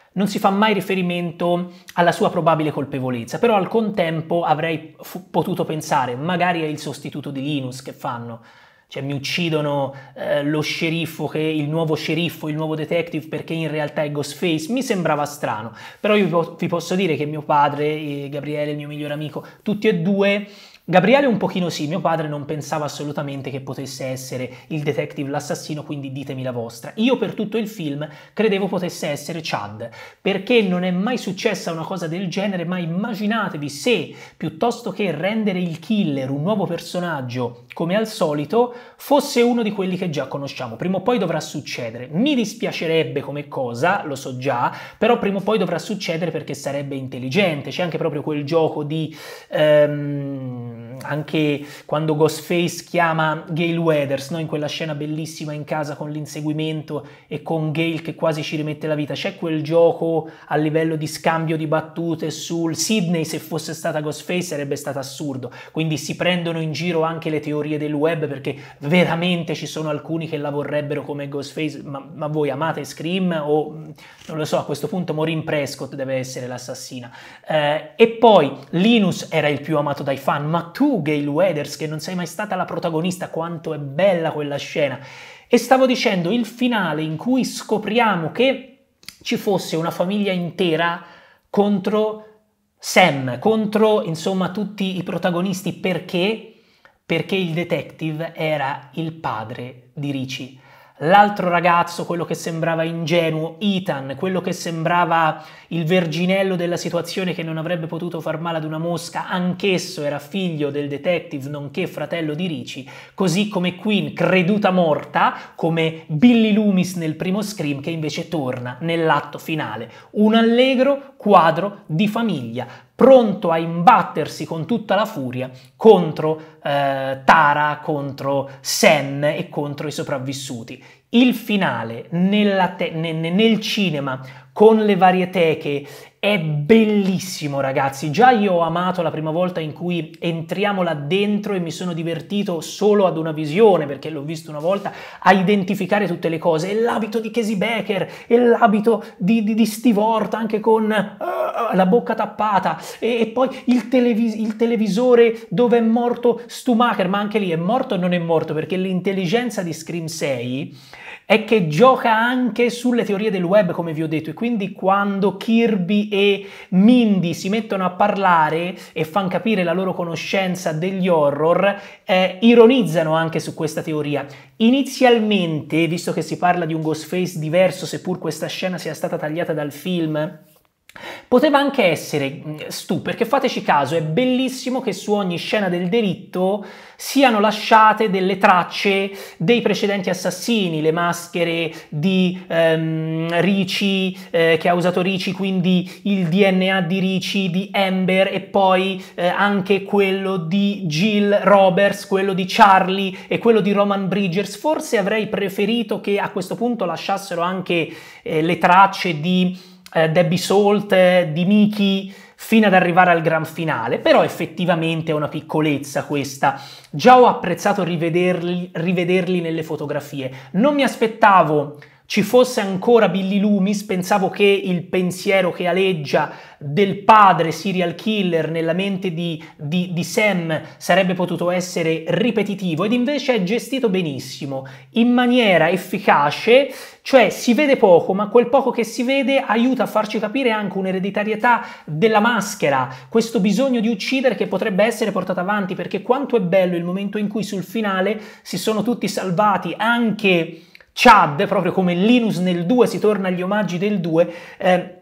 non si fa mai riferimento alla sua probabile colpevolezza, però al contempo avrei potuto pensare, magari è il sostituto di Linus che fanno, cioè mi uccidono eh, lo sceriffo, che, il nuovo sceriffo, il nuovo detective perché in realtà è Ghostface, mi sembrava strano. Però io vi, posso dire che mio padre, eh, Gabriele, il mio migliore amico, tutti e due Gabriele un pochino sì, mio padre non pensava assolutamente che potesse essere il detective l'assassino, quindi ditemi la vostra. Io per tutto il film credevo potesse essere Chad, perché non è mai successa una cosa del genere, ma immaginatevi se, piuttosto che rendere il killer un nuovo personaggio, come al solito, fosse uno di quelli che già conosciamo. Prima o poi dovrà succedere. Mi dispiacerebbe come cosa, lo so già, però prima o poi dovrà succedere perché sarebbe intelligente. C'è anche proprio quel gioco di... Um anche quando Ghostface chiama Gail Weathers no? in quella scena bellissima in casa con l'inseguimento e con Gail che quasi ci rimette la vita. C'è quel gioco a livello di scambio di battute sul Sydney, se fosse stata Ghostface sarebbe stato assurdo. Quindi si prendono in giro anche le teorie del web perché veramente ci sono alcuni che la vorrebbero come Ghostface, ma, ma voi amate Scream o non lo so, a questo punto Maureen Prescott deve essere l'assassina. Eh, e poi Linus era il più amato dai fan, ma tu tu, Gail Weathers, che non sei mai stata la protagonista, quanto è bella quella scena. E stavo dicendo il finale in cui scopriamo che ci fosse una famiglia intera contro Sam, contro insomma tutti i protagonisti perché perché il detective era il padre di Richie l'altro ragazzo, quello che sembrava ingenuo, Ethan, quello che sembrava il verginello della situazione che non avrebbe potuto far male ad una mosca, anch'esso era figlio del detective nonché fratello di Ricci, così come Queen creduta morta, come Billy Loomis nel primo Scream che invece torna nell'atto finale. Un allegro quadro di famiglia pronto a imbattersi con tutta la furia contro eh, Tara, contro Sen e contro i sopravvissuti. Il finale nel cinema, con le varie teche è bellissimo ragazzi, già io ho amato la prima volta in cui entriamo là dentro e mi sono divertito solo ad una visione, perché l'ho visto una volta, a identificare tutte le cose. E l'abito di Casey Becker, e l'abito di, di, di Steve Hort anche con uh, la bocca tappata, e, e poi il, televis il, televisore dove è morto Stumacher, ma anche lì è morto o non è morto, perché l'intelligenza di Scream 6 è che gioca anche sulle teorie del web, come vi ho detto, e quindi quando Kirby e Mindy si mettono a parlare e fanno capire la loro conoscenza degli horror, eh, ironizzano anche su questa teoria. Inizialmente, visto che si parla di un Ghostface diverso, seppur questa scena sia stata tagliata dal film, Poteva anche essere mm, Stu, perché fateci caso, è bellissimo che su ogni scena del delitto siano lasciate delle tracce dei precedenti assassini, le maschere di ehm, Ricci eh, che ha usato Ricci, quindi il DNA di Ricci, di Amber e poi eh, anche quello di Jill Roberts, quello di Charlie e quello di Roman Bridgers. Forse avrei preferito che a questo punto lasciassero anche eh, le tracce di eh, Debbie Salt, di Miki, fino ad arrivare al gran finale, però effettivamente è una piccolezza questa. Già ho apprezzato rivederli, rivederli nelle fotografie. Non mi aspettavo ci fosse ancora Billy Loomis, pensavo che il pensiero che aleggia del padre serial killer nella mente di, di, di Sam sarebbe potuto essere ripetitivo ed invece è gestito benissimo, in maniera efficace, cioè si vede poco, ma quel poco che si vede aiuta a farci capire anche un'ereditarietà della maschera, questo bisogno di uccidere che potrebbe essere portato avanti, perché quanto è bello il momento in cui sul finale si sono tutti salvati anche Chad, proprio come Linus nel 2 si torna agli omaggi del 2, eh,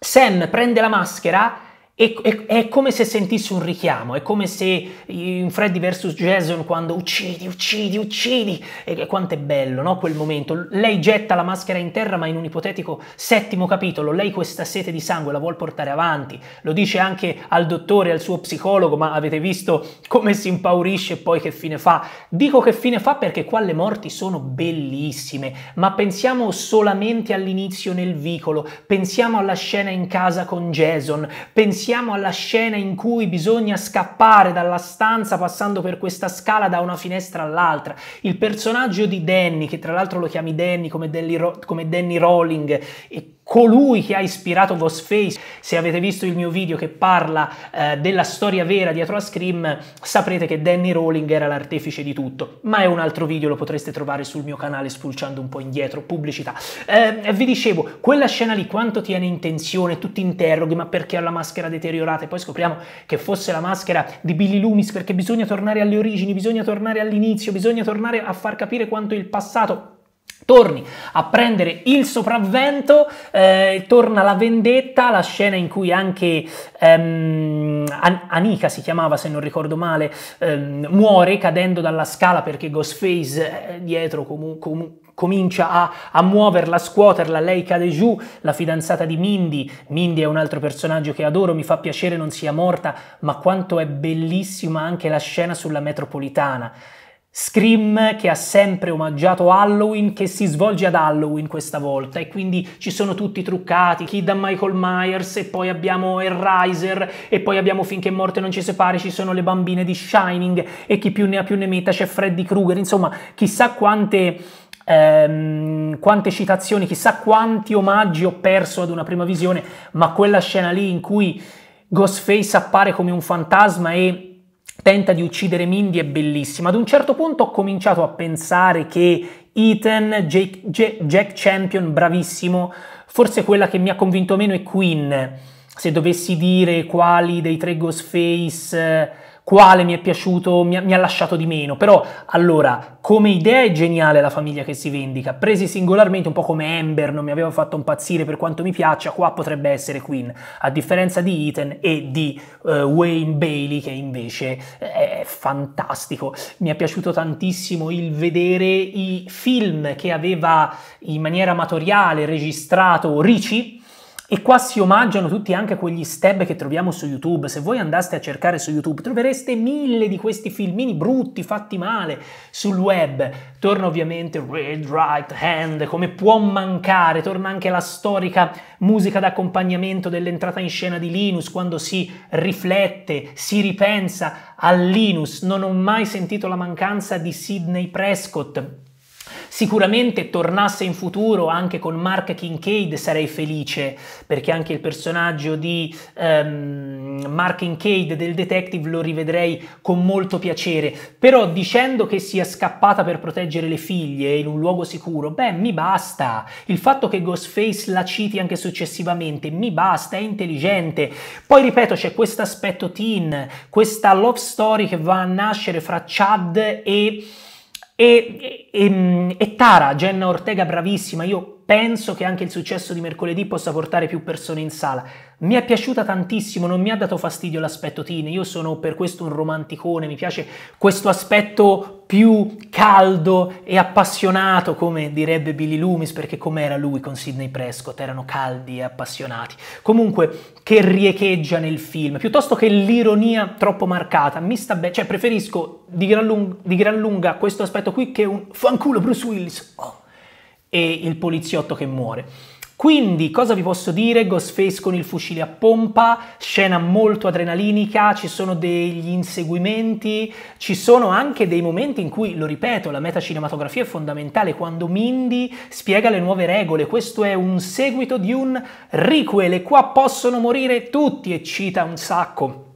Sam prende la maschera è, è, è, come se sentissi un richiamo, è come se in Freddy vs. Jason quando uccidi, uccidi, uccidi, e quanto è bello, no? Quel momento. Lei getta la maschera in terra, ma in un ipotetico settimo capitolo, lei questa sete di sangue la vuole portare avanti, lo dice anche al dottore, al suo psicologo, ma avete visto come si impaurisce e poi che fine fa? Dico che fine fa perché qua le morti sono bellissime, ma pensiamo solamente all'inizio nel vicolo, pensiamo alla scena in casa con Jason, pensiamo siamo alla scena in cui bisogna scappare dalla stanza passando per questa scala da una finestra all'altra. Il personaggio di Danny, che tra l'altro lo chiami Danny come Danny, Ro- come Danny Rowling, e colui che ha ispirato Ghostface. Se avete visto il mio video che parla eh, della storia vera dietro a Scream, saprete che Danny Rowling era l'artefice di tutto, ma è un altro video, lo potreste trovare sul mio canale spulciando un po' indietro, pubblicità. Eh, vi dicevo, quella scena lì quanto tiene in tensione, tu ti interroghi, ma perché ha la maschera deteriorata? E poi scopriamo che fosse la maschera di Billy Loomis, perché bisogna tornare alle origini, bisogna tornare all'inizio, bisogna tornare a far capire quanto il passato torni a prendere il sopravvento, eh, torna la vendetta, la scena in cui anche ehm, An- Anika si chiamava se non ricordo male, ehm, muore cadendo dalla scala perché Ghostface eh, dietro comunque... Com- comincia a, a, muoverla, a scuoterla, lei cade giù, la fidanzata di Mindy, Mindy è un altro personaggio che adoro, mi fa piacere non sia morta, ma quanto è bellissima anche la scena sulla metropolitana, Scream che ha sempre omaggiato Halloween, che si svolge ad Halloween questa volta e quindi ci sono tutti truccati, chi da Michael Myers e poi abbiamo Riser e poi abbiamo Finché Morte non ci separe, ci sono le bambine di Shining e chi più ne ha più ne metta c'è Freddy Krueger, insomma chissà quante ehm, quante citazioni, chissà quanti omaggi ho perso ad una prima visione, ma quella scena lì in cui Ghostface appare come un fantasma e tenta di uccidere Mindy è bellissima. Ad un certo punto ho cominciato a pensare che Ethan, Jake, J- Jack Champion, bravissimo, forse quella che mi ha convinto meno è Queen. Se dovessi dire quali dei tre Ghostface eh, quale mi è piaciuto, mi ha, mi ha, lasciato di meno, però allora come idea è geniale la famiglia che si vendica, presi singolarmente un po' come Amber non mi aveva fatto impazzire per quanto mi piaccia, qua potrebbe essere Queen, a differenza di Ethan e di uh, Wayne Bailey che invece è fantastico, mi è piaciuto tantissimo il vedere i film che aveva in maniera amatoriale registrato Richie, e qua si omaggiano tutti anche quegli stab che troviamo su YouTube. Se voi andaste a cercare su YouTube trovereste mille di questi filmini brutti, fatti male, sul web. Torna ovviamente Red Right Hand, come può mancare, torna anche la storica musica d'accompagnamento dell'entrata in scena di Linus, quando si riflette, si ripensa a Linus. Non ho mai sentito la mancanza di Sidney Prescott Sicuramente tornasse in futuro anche con Mark Kincaid sarei felice, perché anche il personaggio di um, Mark Kincaid del detective lo rivedrei con molto piacere, però dicendo che sia scappata per proteggere le figlie in un luogo sicuro, beh, mi basta. Il fatto che Ghostface la citi anche successivamente, mi basta, è intelligente. Poi ripeto, c'è questo aspetto teen, questa love story che va a nascere fra Chad e e, e, mm, e Tara, Jenna Ortega, bravissima, io Penso che anche il successo di mercoledì possa portare più persone in sala. Mi è piaciuta tantissimo, non mi ha dato fastidio l'aspetto teen, io sono per questo un romanticone, mi piace questo aspetto più caldo e appassionato, come direbbe Billy Loomis, perché come era lui con Sidney Prescott, erano caldi e appassionati. Comunque, che riecheggia nel film, piuttosto che l'ironia troppo marcata, mi sta bene, cioè preferisco di gran, lung- di gran lunga questo aspetto qui che un fanculo Bruce Willis. Oh e il poliziotto che muore. Quindi, cosa vi posso dire? Ghostface con il fucile a pompa, scena molto adrenalinica, ci sono degli inseguimenti, ci sono anche dei momenti in cui, lo ripeto, la metacinematografia è fondamentale quando Mindy spiega le nuove regole. Questo è un seguito di un requel e qua possono morire tutti e cita un sacco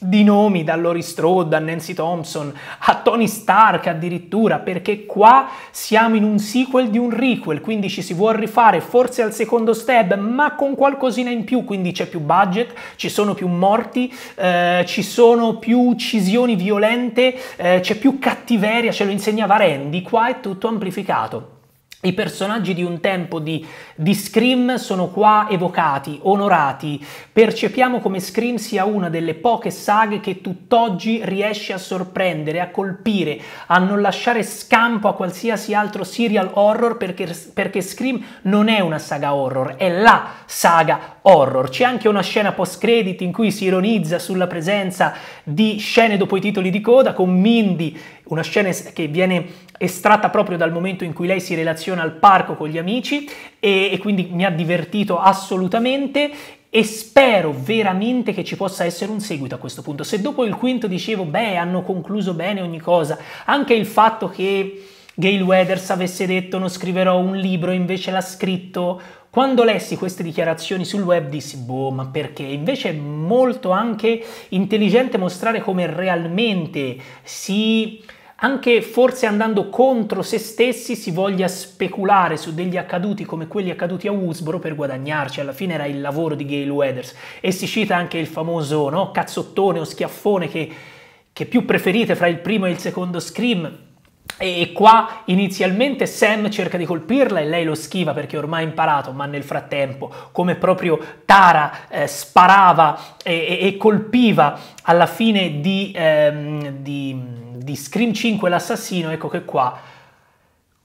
di nomi da Lori Strode a Nancy Thompson a Tony Stark addirittura perché qua siamo in un sequel di un requel quindi ci si vuol rifare forse al secondo step ma con qualcosina in più quindi c'è più budget ci sono più morti eh, ci sono più uccisioni violente eh, c'è più cattiveria ce lo insegnava Randy qua è tutto amplificato i personaggi di un tempo di, di, Scream sono qua evocati, onorati. Percepiamo come Scream sia una delle poche saghe che tutt'oggi riesce a sorprendere, a colpire, a non lasciare scampo a qualsiasi altro serial horror perché, perché Scream non è una saga horror, è la saga horror. C'è anche una scena post-credit in cui si ironizza sulla presenza di scene dopo i titoli di coda con Mindy, una scena che viene estratta proprio dal momento in cui lei si relaziona al parco con gli amici e, e quindi mi ha divertito assolutamente e spero veramente che ci possa essere un seguito a questo punto. Se dopo il quinto dicevo, beh, hanno concluso bene ogni cosa, anche il fatto che Gail Weathers avesse detto non scriverò un libro, invece l'ha scritto, quando lessi queste dichiarazioni sul web dissi, boh, ma perché? Invece è molto anche intelligente mostrare come realmente si anche forse andando contro se stessi si voglia speculare su degli accaduti come quelli accaduti a Woodsboro per guadagnarci, alla fine era il lavoro di Gale Weathers e si cita anche il famoso no, cazzottone o schiaffone che, che più preferite fra il primo e il secondo Scream, e qua inizialmente Sam cerca di colpirla e lei lo schiva perché ormai ha imparato, ma nel frattempo, come proprio Tara eh, sparava e, e, e, colpiva alla fine di, ehm, di, di Scream 5 l'assassino, ecco che qua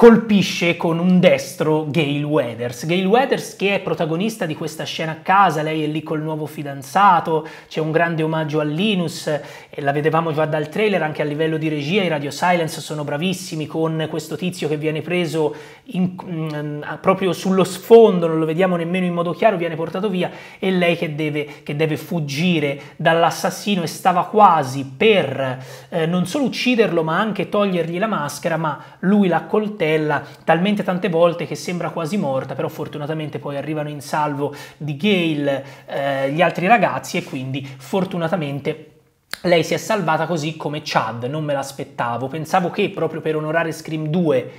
colpisce con un destro Gail Weathers. Gail Weathers che è protagonista di questa scena a casa, lei è lì col nuovo fidanzato, c'è un grande omaggio a Linus, e la vedevamo già dal trailer, anche a livello di regia i Radio Silence sono bravissimi con questo tizio che viene preso in, mh, mm, proprio sullo sfondo, non lo vediamo nemmeno in modo chiaro, viene portato via e lei che deve, che deve fuggire dall'assassino e stava quasi per eh, non solo ucciderlo ma anche togliergli la maschera, ma lui l'ha coltello Mattarella talmente tante volte che sembra quasi morta, però fortunatamente poi arrivano in salvo di Gale eh, gli altri ragazzi e quindi fortunatamente lei si è salvata così come Chad, non me l'aspettavo, pensavo che proprio per onorare Scream 2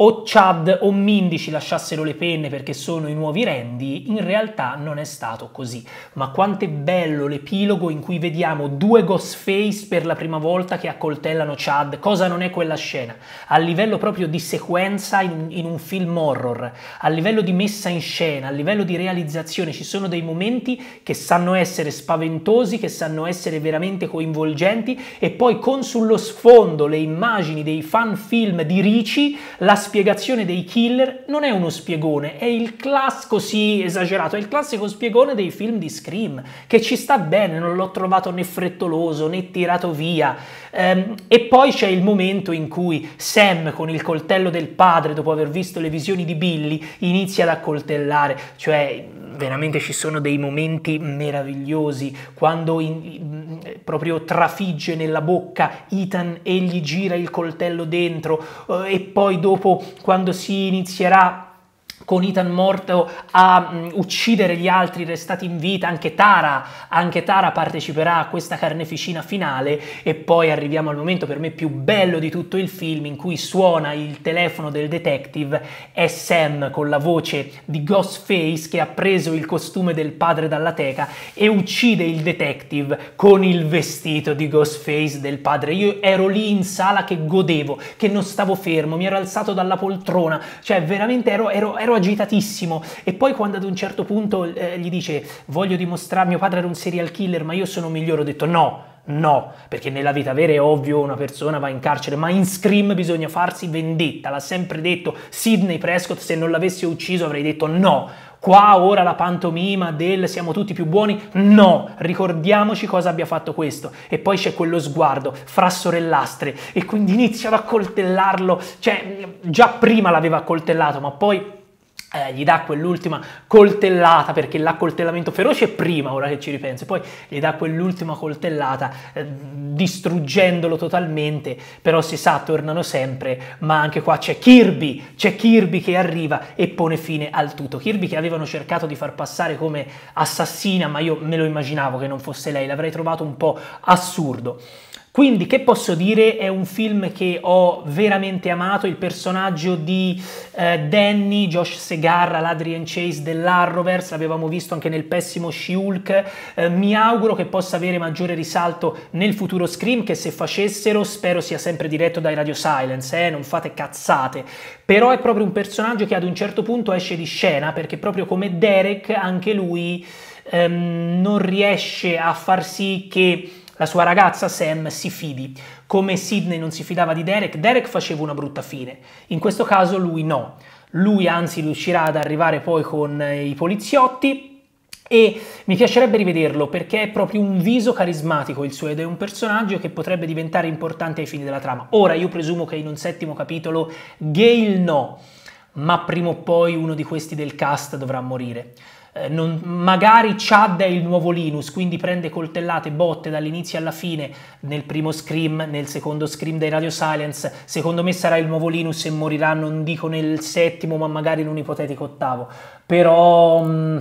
o Chad o Mindy ci lasciassero le penne perché sono i nuovi Randy, in realtà non è stato così. Ma quanto è bello l'epilogo in cui vediamo due Ghostface per la prima volta che accoltellano Chad, cosa non è quella scena? A livello proprio di sequenza in, in un film horror, a livello di messa in scena, a livello di realizzazione, ci sono dei momenti che sanno essere spaventosi, che sanno essere veramente coinvolgenti e poi con sullo sfondo le immagini dei fan film di Ricci, la spiegazione dei killer non è uno spiegone, è il classico, sì, esagerato, è il classico spiegone dei film di Scream, che ci sta bene, non l'ho trovato né frettoloso né tirato via. Ehm, e poi c'è il momento in cui Sam, con il coltello del padre, dopo aver visto le visioni di Billy, inizia ad accoltellare, cioè veramente ci sono dei momenti meravigliosi quando in, proprio trafigge nella bocca Ethan e gli gira il coltello dentro eh, e poi dopo quando si inizierà con Ethan morto a mh, mm, uccidere gli altri restati in vita, anche Tara, anche Tara parteciperà a questa carneficina finale e poi arriviamo al momento per me più bello di tutto il film in cui suona il telefono del detective, è Sam con la voce di Ghostface che ha preso il costume del padre dalla teca e uccide il detective con il vestito di Ghostface del padre. Io ero lì in sala che godevo, che non stavo fermo, mi ero alzato dalla poltrona, cioè veramente ero, ero, ero agitatissimo e poi quando ad un certo punto eh, gli dice voglio dimostrare mio padre era un serial killer ma io sono migliore, ho detto no, No, perché nella vita vera è ovvio una persona va in carcere, ma in Scream bisogna farsi vendetta, l'ha sempre detto Sidney Prescott, se non l'avessi ucciso avrei detto no. Qua ora la pantomima del siamo tutti più buoni? No, ricordiamoci cosa abbia fatto questo. E poi c'è quello sguardo fra sorellastre e quindi inizia ad accoltellarlo, cioè già prima l'aveva accoltellato, ma poi eh, gli dà quell'ultima coltellata perché l'accoltellamento feroce è prima ora che ci ripenso poi gli dà quell'ultima coltellata eh, distruggendolo totalmente però si sa tornano sempre ma anche qua c'è Kirby c'è Kirby che arriva e pone fine al tutto Kirby che avevano cercato di far passare come assassina ma io me lo immaginavo che non fosse lei l'avrei trovato un po' assurdo quindi che posso dire? È un film che ho veramente amato, il personaggio di eh, Danny, Josh Segarra, l'Adrian Chase dell'Arrowverse, l'avevamo visto anche nel pessimo She-Hulk, eh, mi auguro che possa avere maggiore risalto nel futuro Scream che se facessero spero sia sempre diretto dai Radio Silence, eh? non fate cazzate, però è proprio un personaggio che ad un certo punto esce di scena perché proprio come Derek anche lui ehm, non riesce a far sì che la sua ragazza Sam si fidi. Come Sidney non si fidava di Derek, Derek faceva una brutta fine. In questo caso lui no. Lui anzi riuscirà ad arrivare poi con eh, i poliziotti e mi piacerebbe rivederlo perché è proprio un viso carismatico il suo ed è un personaggio che potrebbe diventare importante ai fini della trama. Ora io presumo che in un settimo capitolo Gale no, ma prima o poi uno di questi del cast dovrà morire. Eh, non, magari Chad è il nuovo Linus, quindi prende coltellate, botte dall'inizio alla fine nel primo scream, nel secondo scream dei Radio Silence. Secondo me sarà il nuovo Linus e morirà, non dico nel settimo, ma magari in un ipotetico ottavo. Però. Mh, mm,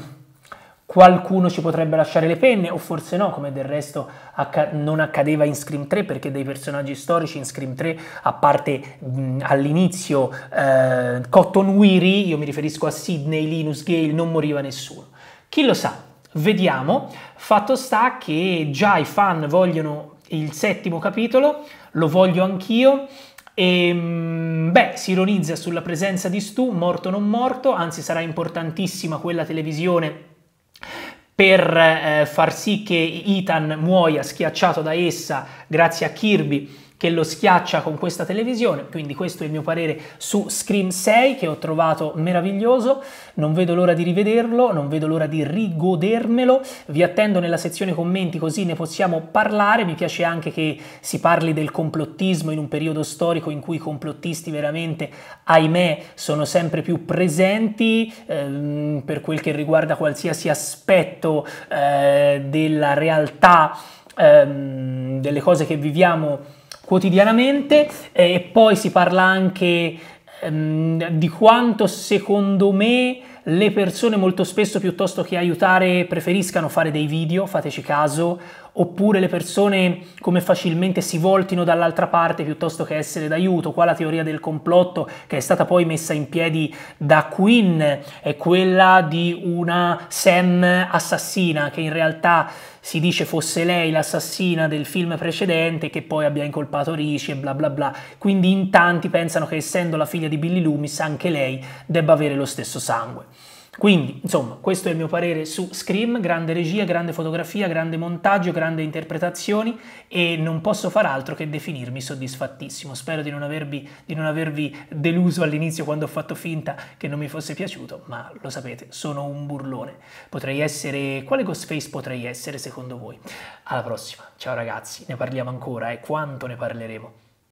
qualcuno ci potrebbe lasciare le penne o forse no, come del resto acc non accadeva in Scream 3 perché dei personaggi storici in Scream 3, a parte all'inizio eh, Cotton Weary, io mi riferisco a Sidney, Linus, Gale, non moriva nessuno. Chi lo sa? Vediamo. Fatto sta che già i fan vogliono il settimo capitolo, lo voglio anch'io. E, ehm, beh, si ironizza sulla presenza di Stu, morto o non morto, anzi sarà importantissima quella televisione per eh, far sì che Ethan muoia schiacciato da essa grazie a Kirby che lo schiaccia con questa televisione, quindi questo è il mio parere su Scream 6 che ho trovato meraviglioso, non vedo l'ora di rivederlo, non vedo l'ora di rigodermelo, vi attendo nella sezione commenti così ne possiamo parlare, mi piace anche che si parli del complottismo in un periodo storico in cui i complottisti veramente, ahimè, sono sempre più presenti ehm, per quel che riguarda qualsiasi aspetto eh, della realtà, ehm, delle cose che viviamo quotidianamente eh, e poi si parla anche ehm, di quanto secondo me le persone molto spesso piuttosto che aiutare preferiscano fare dei video, fateci caso, oppure le persone come facilmente si voltino dall'altra parte piuttosto che essere d'aiuto. Qua la teoria del complotto che è stata poi messa in piedi da Quinn è quella di una Sam assassina che in realtà si dice fosse lei l'assassina del film precedente che poi abbia incolpato Ricci e bla bla bla. Quindi in tanti pensano che essendo la figlia di Billy Loomis anche lei debba avere lo stesso sangue. Quindi, insomma, questo è il mio parere su Scream, grande regia, grande fotografia, grande montaggio, grande interpretazioni e non posso far altro che definirmi soddisfattissimo. Spero di non avervi, di non avervi deluso all'inizio quando ho fatto finta che non mi fosse piaciuto, ma lo sapete, sono un burlone. Potrei essere... quale Ghostface potrei essere secondo voi? Alla prossima, ciao ragazzi, ne parliamo ancora e eh? quanto ne parleremo.